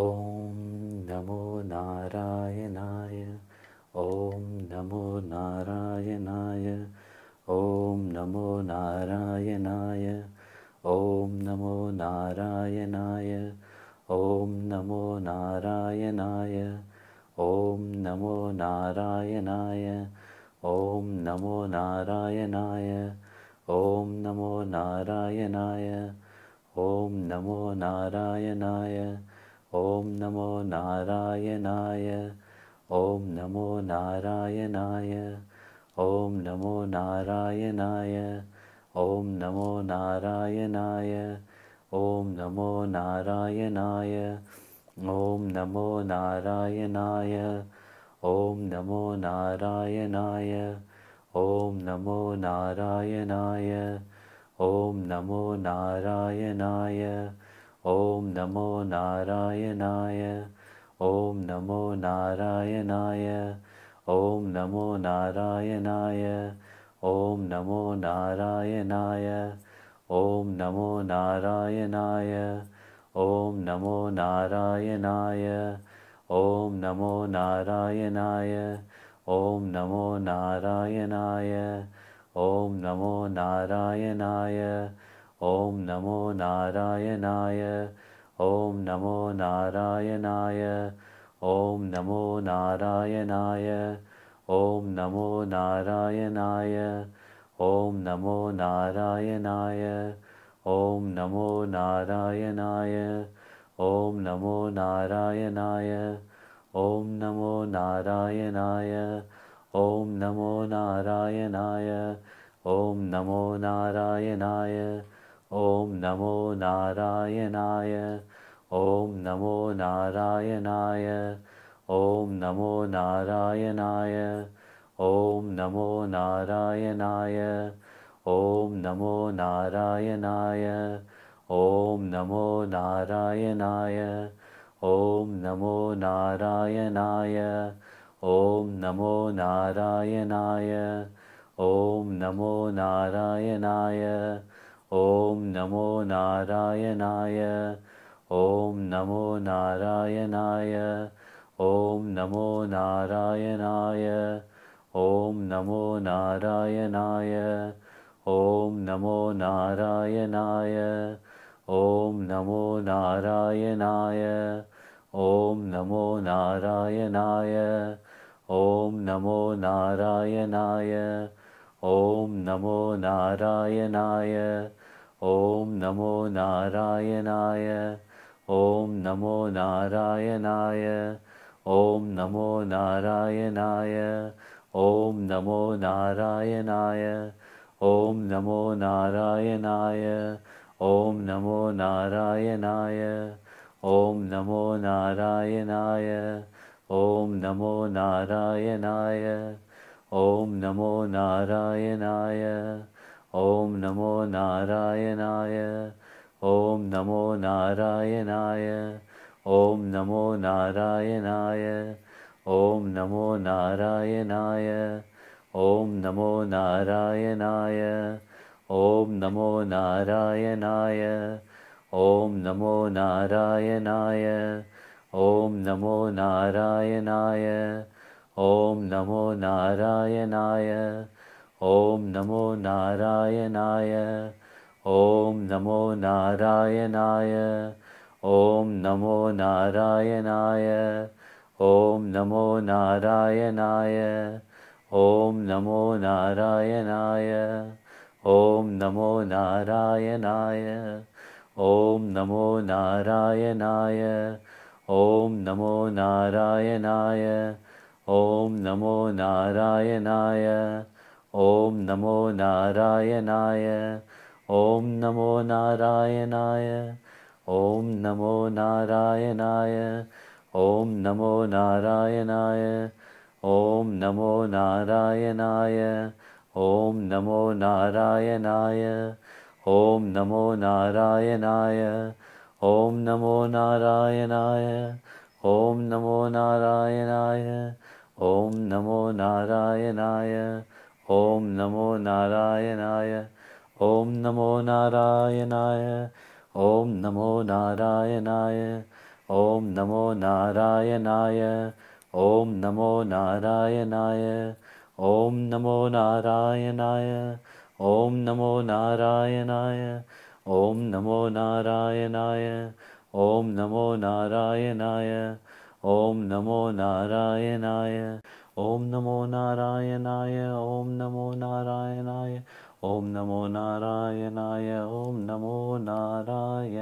ॐ नमो नारायणाय ॐ नमो नारायणाय ॐ नमो नारायणाय ॐ नमो नारायणाय ॐ नमो नारायणाय ॐ नमो नारायणाय ॐ नमो नारायणाय ॐ नमो नारायणाय ॐ नमो नारायणाय ॐ नमो नारायणाय ॐ नमो नारायणाय ॐ नमो नारायणाय ॐ नमो नारायणाय ॐ नमो नारायणाय ॐ नमो नारायणाय ॐ नमो नारायणाय ॐ नमो नारायणाय ॐ नमो नारायणाय ॐ नमो नारायणाय ॐ नमो नारायणाय ॐ नमो नारायणाय ॐ नमो नारायणाय ॐ नमो नारायणाय ॐ नमो नारायणाय ॐ नमो नारायणाय ॐ नमो नारायणाय ॐ नमो नारायणाय ॐ नमो नारायणाय ॐ नमो नारायणाय ॐ नमो नारायणाय ॐ नमो नारायणाय ॐ नमो नारायणाय ॐ नमो नारायणाय ॐ नमो नारायणाय ॐ नमो नारायणाय ॐ नमो नारायणाय ॐ नमो नारायणाय ॐ नमो नारायणाय ॐ नमो नारायणाय ॐ नमो नारायणाय ॐ नमो नारायणाय ॐ नमो नारायणाय ॐ नमो नारायणाय ॐ नमो नारायणाय ॐ नमो नारायणाय ॐ नमो नारायणाय ॐ नमो नारायणाय ॐ नमो नारायणाय ॐ नमो नारायणाय ॐ नमो नारायणाय ॐ नमो नारायणाय ॐ नमो नारायणाय ॐ नमो नारायणाय ॐ नमो नारायणाय ॐ नमो नारायणाय ॐ नमो नारायणाय ॐ नमो नारायणाय ॐ नमो नारायणाय ॐ नमो नारायणाय ॐ नमो नारायणाय ॐ नमो नारायणाय ॐ नमो नारायणाय ॐ नमो नारायणाय ॐ नमो नारायणाय ॐ नमो नारायणाय ॐ नमो नारायणाय ॐ नमो नारायणाय ॐ नमो नारायणाय ॐ नमो नारायणाय ॐ नमो नारायणाय ॐ नमो नारायणाय ॐ नमो नारायणाय ॐ नमो नारायणाय ॐ नमो नारायणाय ॐ नमो नारायणाय ॐ नमो नारायणाय ॐ नमो नारायणाय ॐ नमो नारायणाय ॐ नमो नारायणाय ॐ नमो नारायणाय ॐ नमो नारायणाय ॐ नमो नारायणाय ॐ नमो नारायणाय ॐ नमो नारायणाय ॐ नमो नारायणाय ॐ नमो नारायणाय ॐ नमो नारायणाय ॐ नमो नारायणाय ॐ नमो नारायणाय ॐ नमो नारायणाय ॐ नमो नारायणाय ॐ नमो नारायणाय ॐ नमो नारायणाय ॐ नमो नारायणाय ॐ नमो नारायणाय ॐ नमो नारायणाय ॐ नमो नारायणाय ॐ नमो नारायणाय ॐ नमो नारायणाय ॐ नमो नारायणाय ॐ नमो नारायणाय ॐ नमो नारायणाय ॐ नमो नारायणाय ॐ नमो नारायणाय ॐ नमो नारायणाय ॐ नमो नारायणाय